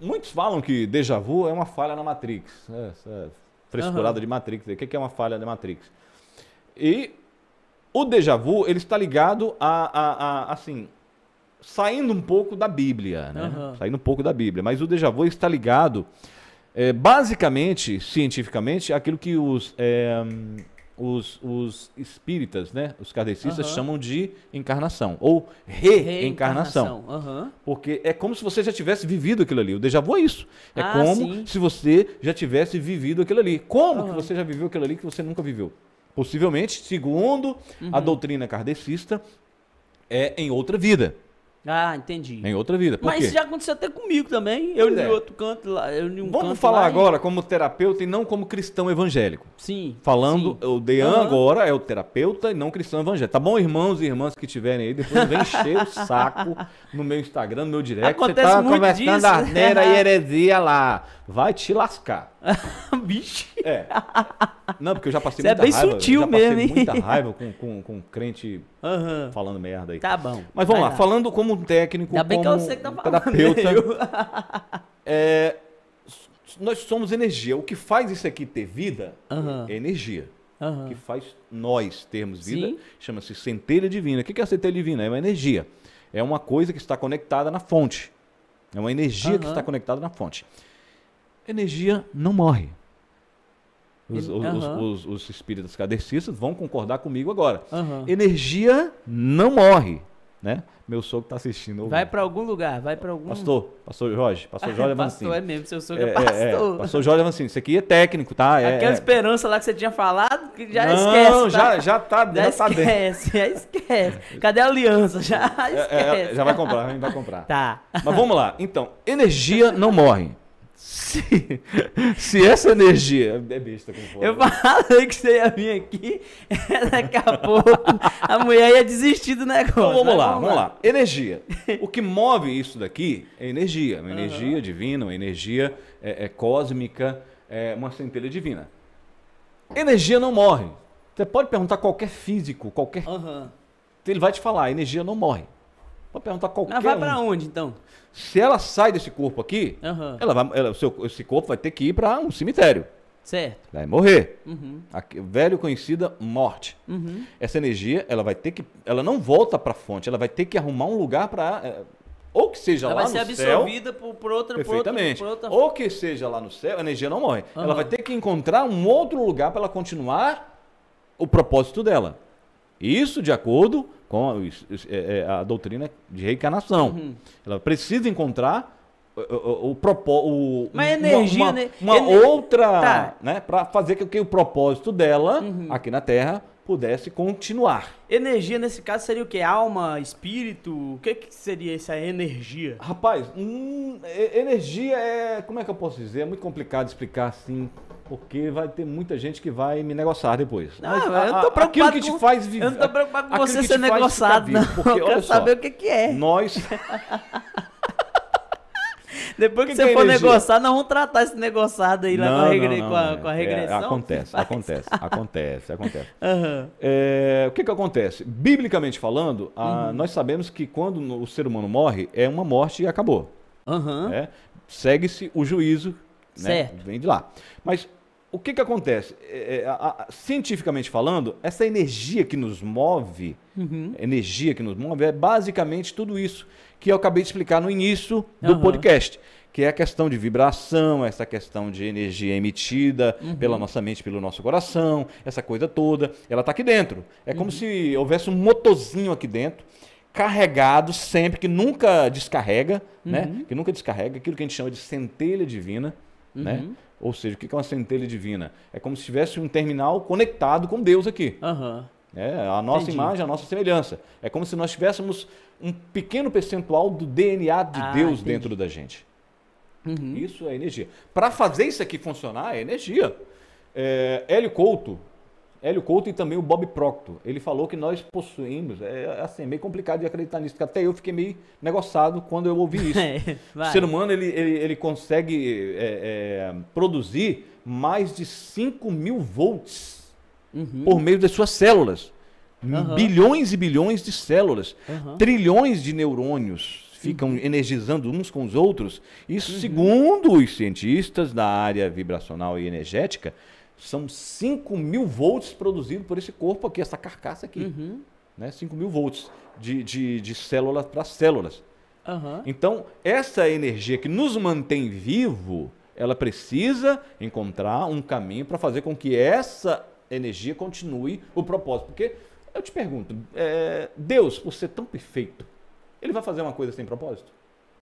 Muitos falam que déjà vu é uma falha na Matrix. Né? Essa frescurada uhum. de Matrix. O que é uma falha da Matrix? E o déjà vu, ele está ligado a, a, a assim, saindo um pouco da Bíblia, né? Uhum. Saindo um pouco da Bíblia. Mas o déjà vu está ligado, é, basicamente, cientificamente, aquilo que os é, os, os espíritas, né? Os kardecistas uhum. chamam de encarnação ou reencarnação. reencarnação. Uhum. Porque é como se você já tivesse vivido aquilo ali. O déjà vu é isso. É ah, como sim. se você já tivesse vivido aquilo ali. Como uhum. que você já viveu aquilo ali que você nunca viveu? Possivelmente, segundo a uhum. doutrina kardecista, é em outra vida. Ah, entendi. Em outra vida. Por Mas quê? isso já aconteceu até comigo também. Eu em é. outro canto lá. Eu um Vamos canto falar lá agora e... como terapeuta e não como cristão evangélico. Sim. Falando, sim. o Dean uhum. agora é o terapeuta e não cristão evangélico. Tá bom, irmãos e irmãs que tiverem aí, depois vem encher o saco no meu Instagram, no meu direct. Acontece Você tá muito conversando disso. asneira e heresia lá vai te lascar. Bicho. É. Não, porque eu já passei Você é muita é bem raiva. Sutil já passei mesmo, muita raiva com, com, com um crente uhum. falando merda aí. Tá bom. Mas vamos lá. lá, falando como um técnico, Ainda como bem que eu é sei que tá falando né, terapeuta. é, nós somos energia. O que faz isso aqui ter vida uhum. é energia. Uhum. O que faz nós termos vida chama-se centelha divina. O que é a centelha divina? É uma energia. É uma coisa que está conectada na fonte. É uma energia que está conectada na fonte energia não morre. Os, espíritos uhum. os, os, vão concordar comigo agora. Uhum. Energia não morre. Né? Meu sogro está assistindo. Vai para algum lugar, vai para algum. Pastor, pastor Jorge, pastor Jorge Avancini. pastor é mesmo, seu sogro é, é, é, é pastor. É, pastor Jorge Avancini, isso aqui é técnico, tá? É, Aquela é. esperança lá que você tinha falado, que já não, esquece. Não, tá? já, já tá já, já tá esquece, dentro. Já esquece, Cadê a aliança? Já esquece. já vai comprar, vai comprar. Tá. Mas vamos lá. Então, energia não morre. Se, se essa energia. É besta com Eu falei que você ia vir aqui, daqui a pouco a mulher ia desistir do negócio. Então, vamos lá, vamos, vamos lá. lá. Energia. O que move isso daqui é energia. Uma energia uhum. divina, uma energia é, é cósmica, é uma centelha divina. Energia não morre. Você pode perguntar qualquer físico, qualquer. Uhum. Ele vai te falar: energia não morre. Pode perguntar qualquer Ela vai um. para onde, então? Se ela sai desse corpo aqui, uhum. ela vai, ela, seu, esse corpo vai ter que ir para um cemitério. Certo. Vai morrer. Uhum. velho conhecida morte. Uhum. Essa energia, ela vai ter que. Ela não volta para fonte, ela vai ter que arrumar um lugar para. É, ou que seja ela lá no céu. Ela vai ser absorvida por, por, outra Perfeitamente. Por outra... Ou que seja lá no céu, a energia não morre. Uhum. Ela vai ter que encontrar um outro lugar para ela continuar o propósito dela. Isso de acordo com a, é, é, a, doutrina de reencarnação. Uhum. Ela precisa encontrar é, o, o, o, energia, uma, uma, né? uma ener... outra, tá. né, para fazer com que o propósito dela uhum. aqui na Terra pudesse continuar. Energia nesse caso seria o que? Alma, espírito? O que, que seria essa energia? Rapaz, hum, energia é, como é que eu posso dizer? É muito complicado explicar assim porque vai ter muita gente que vai me negociar depois. Não, Mas, eu não tô preocupado aquilo que te com, faz viver. Eu não tô preocupado com você ser negociado, vivo, não. Porque, eu quero só, saber o que, que é. Nós. Depois que, que você for energia? negociar, nós vamos tratar esse negociado aí lá não, com, a regre... não, não, com, a, com a regressão. É, acontece, acontece, acontece, acontece, acontece, uhum. é, o que, que acontece? Biblicamente falando, a, uhum. nós sabemos que quando o ser humano morre, é uma morte e acabou. Uhum. É. Segue-se o juízo, né? vem de lá. Mas o que, que acontece? É, é, a, a, cientificamente falando, essa energia que nos move, uhum. energia que nos move, é basicamente tudo isso que eu acabei de explicar no início do uhum. podcast, que é a questão de vibração, essa questão de energia emitida uhum. pela nossa mente, pelo nosso coração, essa coisa toda, ela está aqui dentro. É como uhum. se houvesse um motozinho aqui dentro carregado sempre, que nunca descarrega, né? Uhum. Que nunca descarrega, aquilo que a gente chama de centelha divina. Né? Uhum. Né? Ou seja, o que é uma centelha divina? É como se tivesse um terminal conectado com Deus aqui. Uhum. É a nossa Entendi. imagem, a nossa semelhança. É como se nós tivéssemos um pequeno percentual do DNA de ah, Deus entendi. dentro da gente. Uhum. Isso é energia. Para fazer isso aqui funcionar, é energia. É, Hélio Couto, Hélio Couto e também o Bob Proctor. Ele falou que nós possuímos. É assim, meio complicado de acreditar nisso, porque até eu fiquei meio negociado quando eu ouvi isso. É, o ser humano ele, ele, ele consegue é, é, produzir mais de 5 mil volts uhum. por meio das suas células. Uhum. Bilhões e bilhões de células. Uhum. Trilhões de neurônios ficam uhum. energizando uns com os outros. Isso, uhum. segundo os cientistas da área vibracional e energética, são 5 mil volts produzidos por esse corpo aqui, essa carcaça aqui. Uhum. Né? 5 mil volts de, de, de célula para células. Uhum. Então, essa energia que nos mantém vivo, ela precisa encontrar um caminho para fazer com que essa energia continue o propósito. Porque eu te pergunto, é, Deus, por ser tão perfeito, ele vai fazer uma coisa sem propósito?